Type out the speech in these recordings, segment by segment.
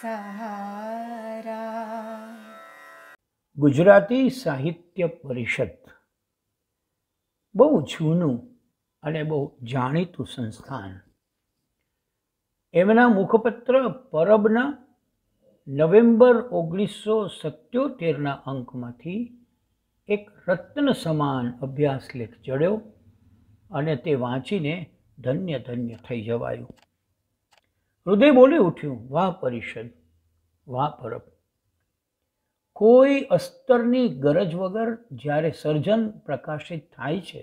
સહારા ગુજરાતી સાહિત્ય પરિષદ બહુ જૂનું અને બહુ જાણીતું સંસ્થાન એમના મુખપત્ર પરબના નવેમ્બર ઓગણીસો સત્યોતેરના અંકમાંથી એક રત્ન સમાન અભ્યાસ લેખ ચડ્યો અને તે વાંચીને ધન્ય ધન્ય થઈ જવાયું હૃદય બોલી ઉઠ્યું વાહ પરિષદ વાહ પરબ કોઈ અસ્તરની ગરજ વગર જ્યારે સર્જન પ્રકાશિત થાય છે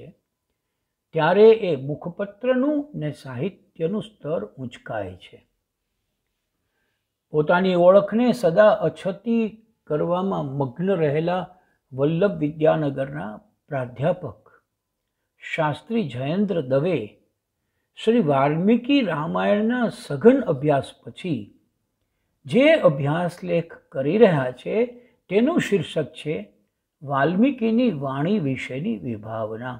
ત્યારે એ મુખપત્રનું ને સાહિત્યનું સ્તર ઊંચકાય છે પોતાની ઓળખને સદા અછતી કરવામાં મગ્ન રહેલા વલ્લભ વિદ્યાનગરના પ્રાધ્યાપક શાસ્ત્રી જયેન્દ્ર દવે શ્રી વાલ્મીકી રામાયણના સઘન અભ્યાસ પછી જે અભ્યાસ લેખ કરી રહ્યા છે તેનું શીર્ષક છે વાલ્મીકીની વાણી વિશેની વિભાવના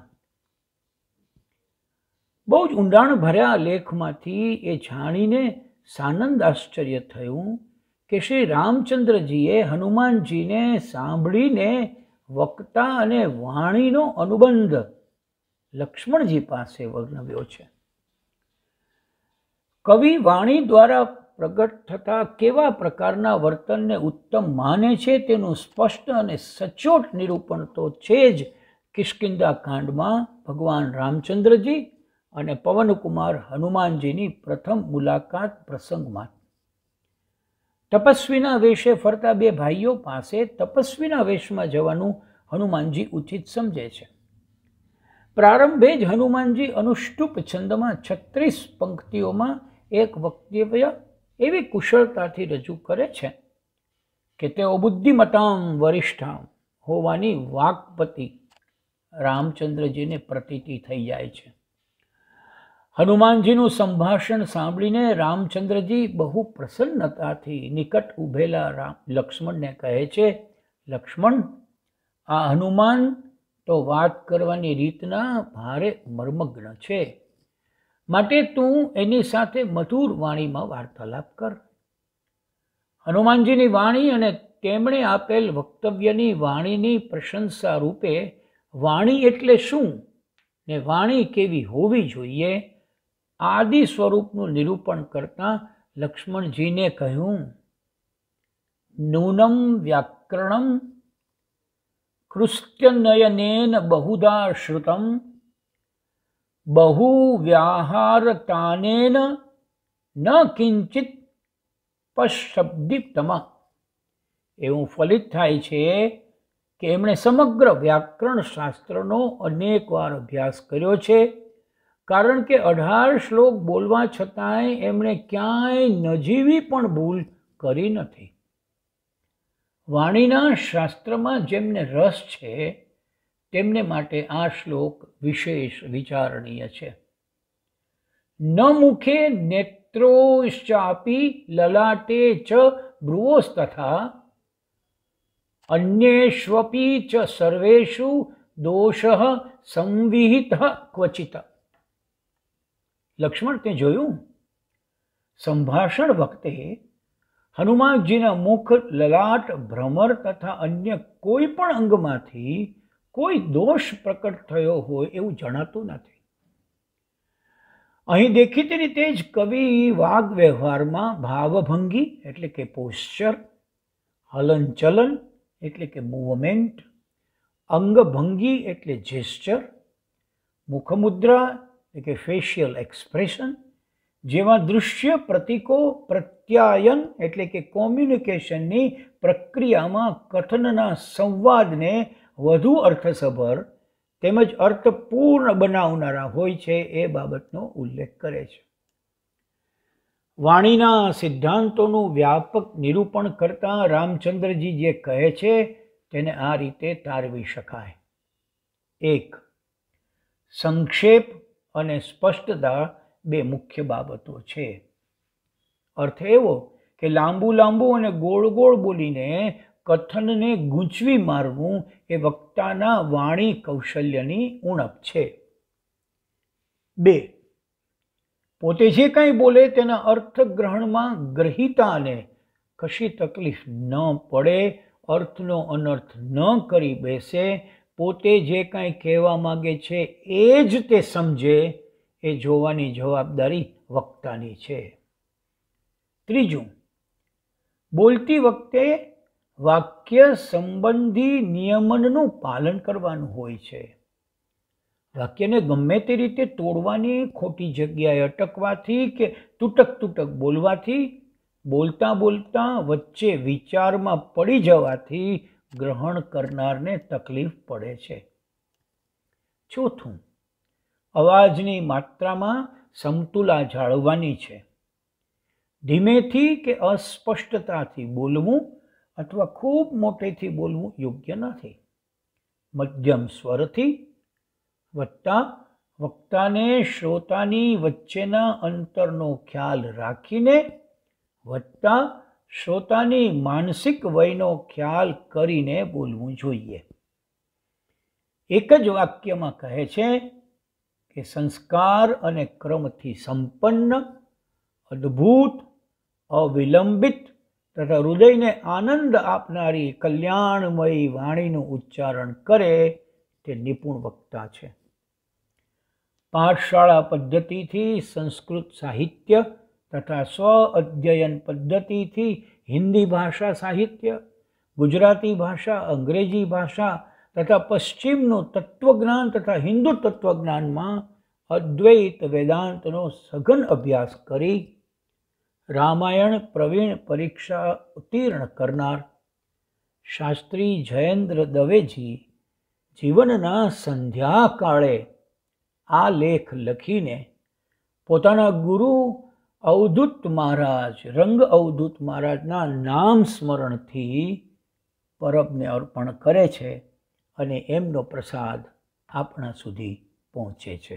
બહુ જ ઊંડાણ ભર્યા લેખમાંથી એ જાણીને સાનંદ આશ્ચર્ય થયું કે શ્રી રામચંદ્રજીએ હનુમાનજીને સાંભળીને વક્તા અને વાણીનો અનુબંધ લક્ષ્મણજી પાસે વર્ણવ્યો છે કવિ વાણી દ્વારા પ્રગટ થતા કેવા પ્રકારના વર્તનને ઉત્તમ માને છે તેનું સ્પષ્ટ અને સચોટ નિરૂપણ તો છે જ કિષ્કિંદા કાંડમાં ભગવાન રામચંદ્રજી અને પવનકુમાર હનુમાનજીની પ્રથમ મુલાકાત પ્રસંગમાં તપસ્વીના વેશે ફરતા બે ભાઈઓ પાસે તપસ્વીના વેશમાં જવાનું હનુમાનજી ઉચિત સમજે છે પ્રારંભે જ હનુમાનજી અનુષ્ટુપ છંદમાં છત્રીસ પંક્તિઓમાં એક વક્તવ્ય એવી કુશળતાથી રજૂ કરે છે કે તેઓ બુદ્ધિમતામ વરિષ્ઠામ હોવાની વાકપતિ રામચંદ્રજીને પ્રતીતિ થઈ જાય છે હનુમાનજીનું સંભાષણ સાંભળીને રામચંદ્રજી બહુ પ્રસન્નતાથી નિકટ ઊભેલા રામ લક્ષ્મણને કહે છે લક્ષ્મણ આ હનુમાન તો વાત કરવાની રીતના ભારે મર્મગ્ન છે માટે તું એની સાથે મધુર વાણીમાં વાર્તાલાપ કર હનુમાનજીની વાણી અને તેમણે આપેલ વક્તવ્યની વાણીની પ્રશંસા રૂપે વાણી એટલે શું ને વાણી કેવી હોવી જોઈએ આદિ સ્વરૂપનું નિરૂપણ કરતાં લક્ષ્મણજીને કહ્યું નૂનમ વ્યાકરણમ કૃષ્યનયનેન બહુધા શ્રુતમ બહુવ્યાહારતાનેન ન કિંચિત પશબ્દિતમાં એવું ફલિત થાય છે કે એમણે સમગ્ર વ્યાકરણ શાસ્ત્રનો અનેકવાર અભ્યાસ કર્યો છે કારણ કે અઢાર શ્લોક બોલવા છતાંય એમણે ક્યાંય નજીવી પણ ભૂલ કરી નથી વાણીના શાસ્ત્રમાં જેમને રસ છે તેમને માટે આ શ્લોક વિશેષ વિચારણીય છે ન મુખે નેત્રોશ્ચાપી લલાટે ચ ભ્રુવોસ્તથા અન્યેષ્વપી ચ સર્વેષુ દોષ સંવિહિત ક્વચિત લક્ષ્મણ તે જોયું સંભાષણ વખતે હનુમાનજીના મુખ લલાટ ભ્રમર તથા અન્ય કોઈ પણ અંગમાંથી કોઈ દોષ પ્રકટ થયો હોય એવું જણાતું નથી અહીં દેખીતી રીતે જ કવિ વાગ વ્યવહારમાં ભાવભંગી એટલે કે પોસ્ચર હલનચલન એટલે કે મૂવમેન્ટ અંગભંગી એટલે જેસ્ચર મુખમુદ્રા એટલે કે ફેશિયલ એક્સપ્રેશન જેવા દૃશ્ય પ્રતિકો પ્રત્યાયન એટલે કે કોમ્યુનિકેશનની પ્રક્રિયામાં કથનના સંવાદને વધુ અર્થસભર તેમજ અર્થપૂર્ણ બનાવનારા હોય છે એ બાબતનો ઉલ્લેખ કરે છે વાણીના સિદ્ધાંતોનું વ્યાપક નિરૂપણ કરતાં રામચંદ્રજી જે કહે છે તેને આ રીતે તારવી શકાય એક સંક્ષેપ અને સ્પષ્ટતા બે મુખ્ય બાબતો છે અર્થ એવો કે લાંબુ લાંબુ અને ગોળ ગોળ બોલીને કથનને ગૂંચવી મારવું એ વક્તાના વાણી કૌશલ્યની ઉણપ છે બે પોતે જે કાંઈ બોલે તેના અર્થગ્રહણમાં ગ્રહિતાને કશી તકલીફ ન પડે અર્થનો અનર્થ ન કરી બેસે પોતે જે કાંઈ કહેવા માગે છે એ જ તે સમજે એ જોવાની જવાબદારી વક્તાની છે ત્રીજું બોલતી વખતે વાક્ય સંબંધી નિયમનનું પાલન કરવાનું હોય છે વાક્યને ગમે તે રીતે તોડવાની ખોટી જગ્યાએ અટકવાથી કે તૂટક તૂટક બોલવાથી બોલતા બોલતા વચ્ચે વિચારમાં પડી જવાથી ગ્રહણ કરનારને તકલીફ પડે છે ચોથું અવાજની માત્રામાં સમતુલા જાળવવાની છે ધીમેથી કે અસ્પષ્ટતાથી બોલવું અથવા ખૂબ મોટેથી બોલવું યોગ્ય નથી મધ્યમ સ્વરથી વત્તા વક્તાને શ્રોતાની વચ્ચેના અંતરનો ખ્યાલ રાખીને વત્તા શ્રોતાની માનસિક વયનો ખ્યાલ કરીને બોલવું જોઈએ એક જ વાક્યમાં કહે છે કે સંસ્કાર અને ક્રમથી સંપન્ન અદ્ભુત અવિલંબિત તથા હૃદયને આનંદ આપનારી કલ્યાણમય વાણીનું ઉચ્ચારણ કરે તે નિપુણ વક્તા છે પાઠશાળા પદ્ધતિથી સંસ્કૃત સાહિત્ય તથા સ્વ અધ્યયન પદ્ધતિથી હિન્દી ભાષા સાહિત્ય ગુજરાતી ભાષા અંગ્રેજી ભાષા તથા પશ્ચિમનું તત્વજ્ઞાન તથા હિન્દુ તત્વજ્ઞાનમાં અદ્વૈત વેદાંતનો સઘન અભ્યાસ કરી રામાયણ પ્રવીણ પરીક્ષા ઉત્તીર્ણ કરનાર શાસ્ત્રી જયેન્દ્ર દવેજી જીવનના સંધ્યાકાળે આ લેખ લખીને પોતાના ગુરુ અવધૂત મહારાજ રંગ અવધૂત મહારાજના નામ સ્મરણથી પરબને અર્પણ કરે છે અને એમનો પ્રસાદ આપણા સુધી પહોંચે છે